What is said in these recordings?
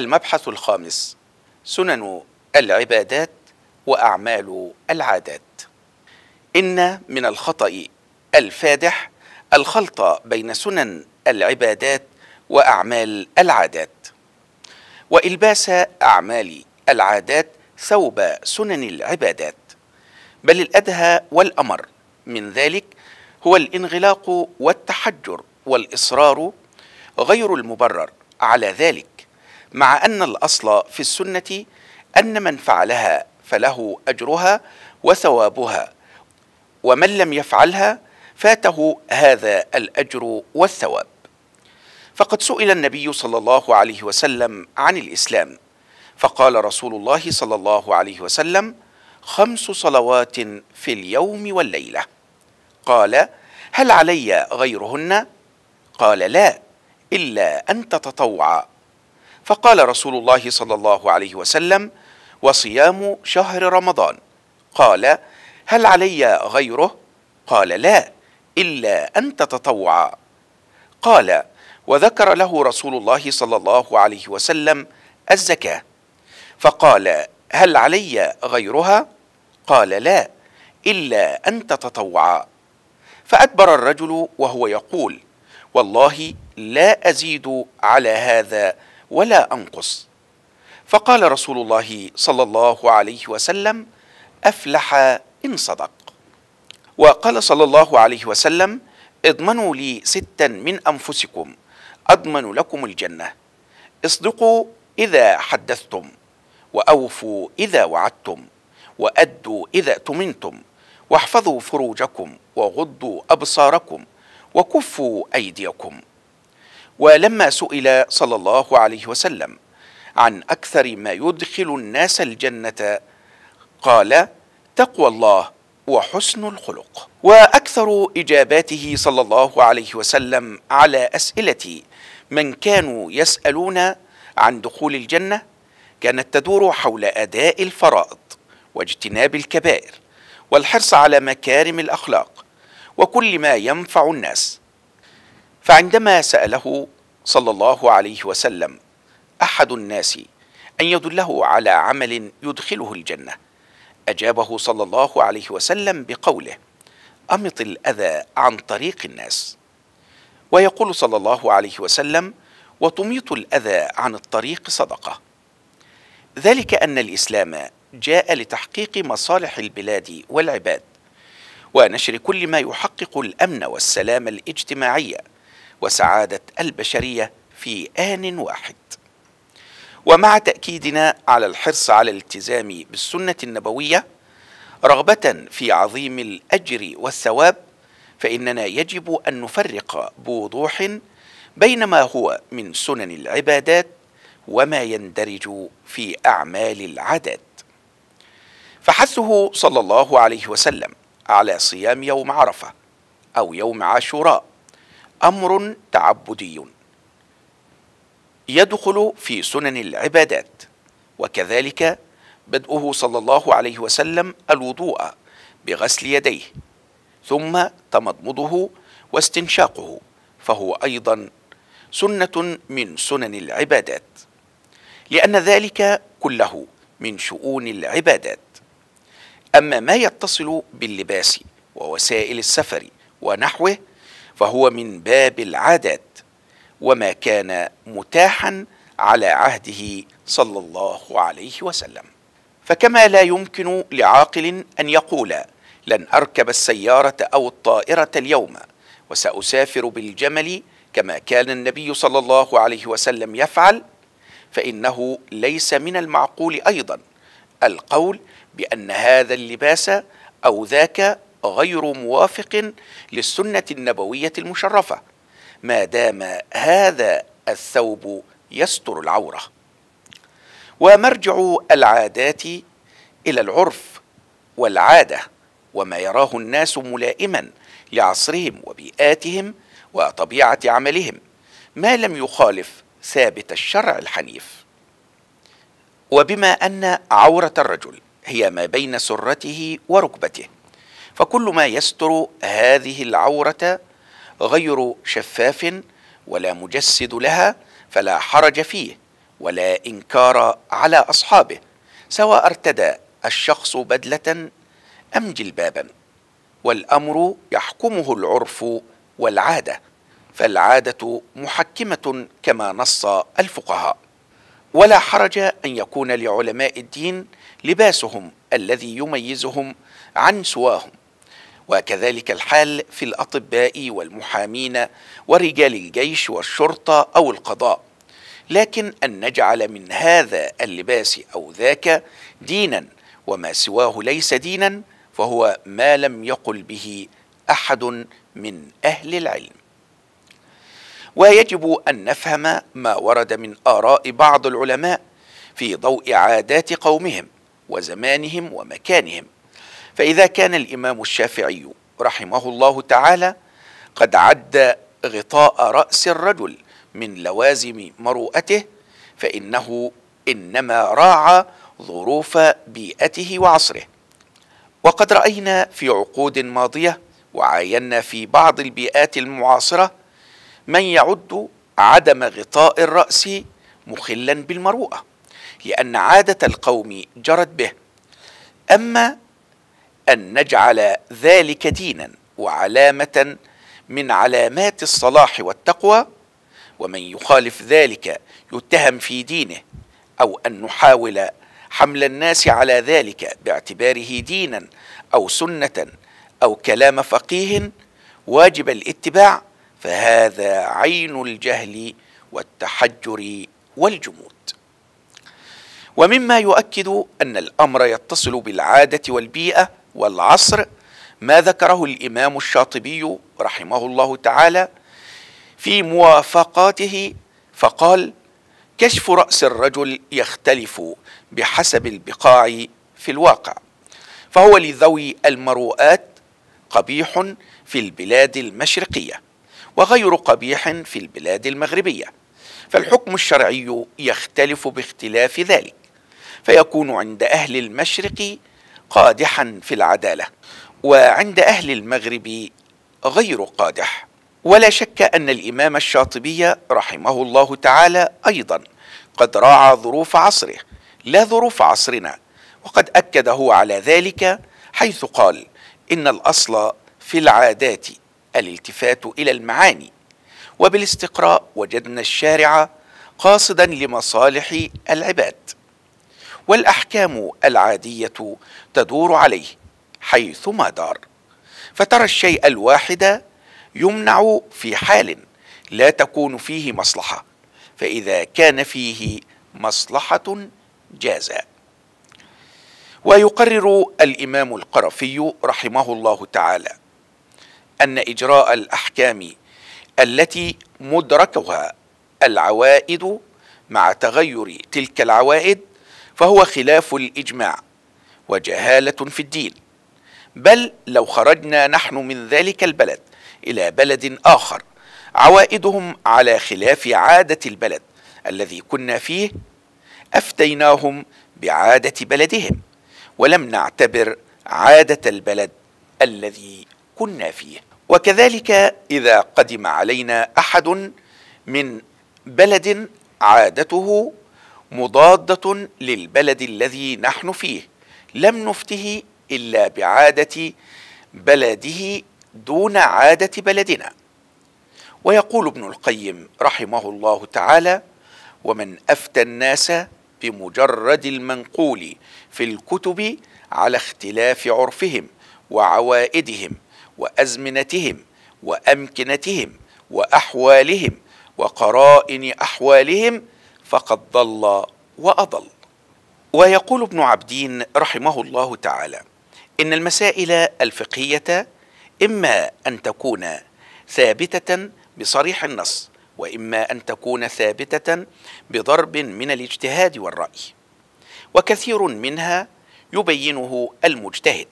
المبحث الخامس سنن العبادات واعمال العادات ان من الخطا الفادح الخلط بين سنن العبادات واعمال العادات والباس اعمال العادات ثوب سنن العبادات بل الادهى والامر من ذلك هو الانغلاق والتحجر والاصرار غير المبرر على ذلك مع أن الأصل في السنة أن من فعلها فله أجرها وثوابها ومن لم يفعلها فاته هذا الأجر والثواب فقد سئل النبي صلى الله عليه وسلم عن الإسلام فقال رسول الله صلى الله عليه وسلم خمس صلوات في اليوم والليلة قال هل علي غيرهن؟ قال لا إلا أن تتطوع فقال رسول الله صلى الله عليه وسلم وصيام شهر رمضان قال هل علي غيره قال لا الا ان تتطوع قال وذكر له رسول الله صلى الله عليه وسلم الزكاه فقال هل علي غيرها قال لا الا ان تتطوع فادبر الرجل وهو يقول والله لا ازيد على هذا ولا أنقص فقال رسول الله صلى الله عليه وسلم أفلح إن صدق وقال صلى الله عليه وسلم اضمنوا لي ستا من أنفسكم أضمن لكم الجنة اصدقوا إذا حدثتم وأوفوا إذا وعدتم وأدوا إذا أتمنتم واحفظوا فروجكم وغضوا أبصاركم وكفوا أيديكم ولما سئل صلى الله عليه وسلم عن اكثر ما يدخل الناس الجنه قال تقوى الله وحسن الخلق واكثر اجاباته صلى الله عليه وسلم على اسئلتي من كانوا يسالون عن دخول الجنه كانت تدور حول اداء الفرائض واجتناب الكبائر والحرص على مكارم الاخلاق وكل ما ينفع الناس فعندما سأله صلى الله عليه وسلم أحد الناس أن يدله على عمل يدخله الجنة أجابه صلى الله عليه وسلم بقوله أمط الأذى عن طريق الناس ويقول صلى الله عليه وسلم وتميط الأذى عن الطريق صدقة ذلك أن الإسلام جاء لتحقيق مصالح البلاد والعباد ونشر كل ما يحقق الأمن والسلام الاجتماعي وسعاده البشريه في ان واحد ومع تاكيدنا على الحرص على الالتزام بالسنه النبويه رغبه في عظيم الاجر والثواب فاننا يجب ان نفرق بوضوح بين ما هو من سنن العبادات وما يندرج في اعمال العادات فحثه صلى الله عليه وسلم على صيام يوم عرفه او يوم عاشوراء امر تعبدي يدخل في سنن العبادات وكذلك بدءه صلى الله عليه وسلم الوضوء بغسل يديه ثم تمضمضه واستنشاقه فهو ايضا سنه من سنن العبادات لان ذلك كله من شؤون العبادات اما ما يتصل باللباس ووسائل السفر ونحوه فهو من باب العدد وما كان متاحا على عهده صلى الله عليه وسلم فكما لا يمكن لعاقل ان يقول لن اركب السياره او الطائره اليوم وساسافر بالجمل كما كان النبي صلى الله عليه وسلم يفعل فانه ليس من المعقول ايضا القول بان هذا اللباس او ذاك غير موافق للسنة النبوية المشرفة ما دام هذا الثوب يستر العورة ومرجع العادات إلى العرف والعادة وما يراه الناس ملائما لعصرهم وبيئاتهم وطبيعة عملهم ما لم يخالف ثابت الشرع الحنيف وبما أن عورة الرجل هي ما بين سرته وركبته فكل ما يستر هذه العورة غير شفاف ولا مجسد لها فلا حرج فيه ولا إنكار على أصحابه سواء ارتدى الشخص بدلة أم جلبابا والأمر يحكمه العرف والعادة فالعادة محكمة كما نص الفقهاء ولا حرج أن يكون لعلماء الدين لباسهم الذي يميزهم عن سواهم وكذلك الحال في الأطباء والمحامين ورجال الجيش والشرطة أو القضاء لكن أن نجعل من هذا اللباس أو ذاك دينا وما سواه ليس دينا فهو ما لم يقل به أحد من أهل العلم ويجب أن نفهم ما ورد من آراء بعض العلماء في ضوء عادات قومهم وزمانهم ومكانهم فإذا كان الإمام الشافعي رحمه الله تعالى قد عد غطاء رأس الرجل من لوازم مروءته فإنه إنما راعى ظروف بيئته وعصره وقد رأينا في عقود ماضية وعاينا في بعض البيئات المعاصرة من يعد عدم غطاء الرأس مخلا بالمروءة لأن عادة القوم جرت به أما أن نجعل ذلك دينا وعلامة من علامات الصلاح والتقوى ومن يخالف ذلك يتهم في دينه أو أن نحاول حمل الناس على ذلك باعتباره دينا أو سنة أو كلام فقيه واجب الاتباع فهذا عين الجهل والتحجر والجمود ومما يؤكد ان الامر يتصل بالعاده والبيئه والعصر ما ذكره الامام الشاطبي رحمه الله تعالى في موافقاته فقال كشف راس الرجل يختلف بحسب البقاع في الواقع فهو لذوي المروءات قبيح في البلاد المشرقيه وغير قبيح في البلاد المغربيه فالحكم الشرعي يختلف باختلاف ذلك فيكون عند اهل المشرق قادحا في العداله وعند اهل المغرب غير قادح ولا شك ان الامام الشاطبي رحمه الله تعالى ايضا قد راعى ظروف عصره لا ظروف عصرنا وقد اكد هو على ذلك حيث قال ان الاصل في العادات الالتفات الى المعاني وبالاستقراء وجدنا الشارع قاصدا لمصالح العباد والأحكام العادية تدور عليه حيثما دار فترى الشيء الواحد يمنع في حال لا تكون فيه مصلحة فإذا كان فيه مصلحة جاز ويقرر الإمام القرفي رحمه الله تعالى أن إجراء الأحكام التي مدركها العوائد مع تغير تلك العوائد فهو خلاف الإجماع وجهالة في الدين بل لو خرجنا نحن من ذلك البلد إلى بلد آخر عوائدهم على خلاف عادة البلد الذي كنا فيه أفتيناهم بعادة بلدهم ولم نعتبر عادة البلد الذي كنا فيه وكذلك إذا قدم علينا أحد من بلد عادته مضادة للبلد الذي نحن فيه لم نفته إلا بعادة بلده دون عادة بلدنا ويقول ابن القيم رحمه الله تعالى ومن أفتى الناس بمجرد المنقول في الكتب على اختلاف عرفهم وعوائدهم وازمنتهم وامكنتهم واحوالهم وقرائن احوالهم فقد ضل واضل ويقول ابن عبدين رحمه الله تعالى ان المسائل الفقهيه اما ان تكون ثابته بصريح النص واما ان تكون ثابته بضرب من الاجتهاد والراي وكثير منها يبينه المجتهد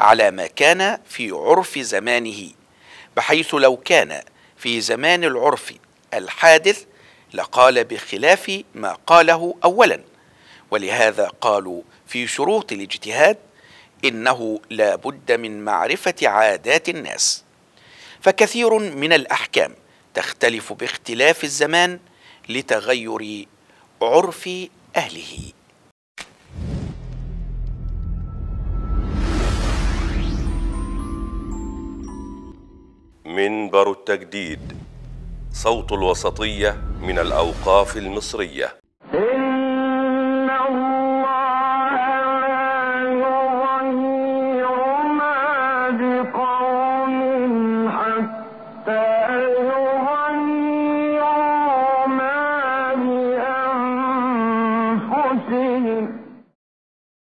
على ما كان في عرف زمانه بحيث لو كان في زمان العرف الحادث لقال بخلاف ما قاله اولا ولهذا قالوا في شروط الاجتهاد انه لا بد من معرفه عادات الناس فكثير من الاحكام تختلف باختلاف الزمان لتغير عرف اهله منبر التجديد صوت الوسطيه من الأوقاف المصرية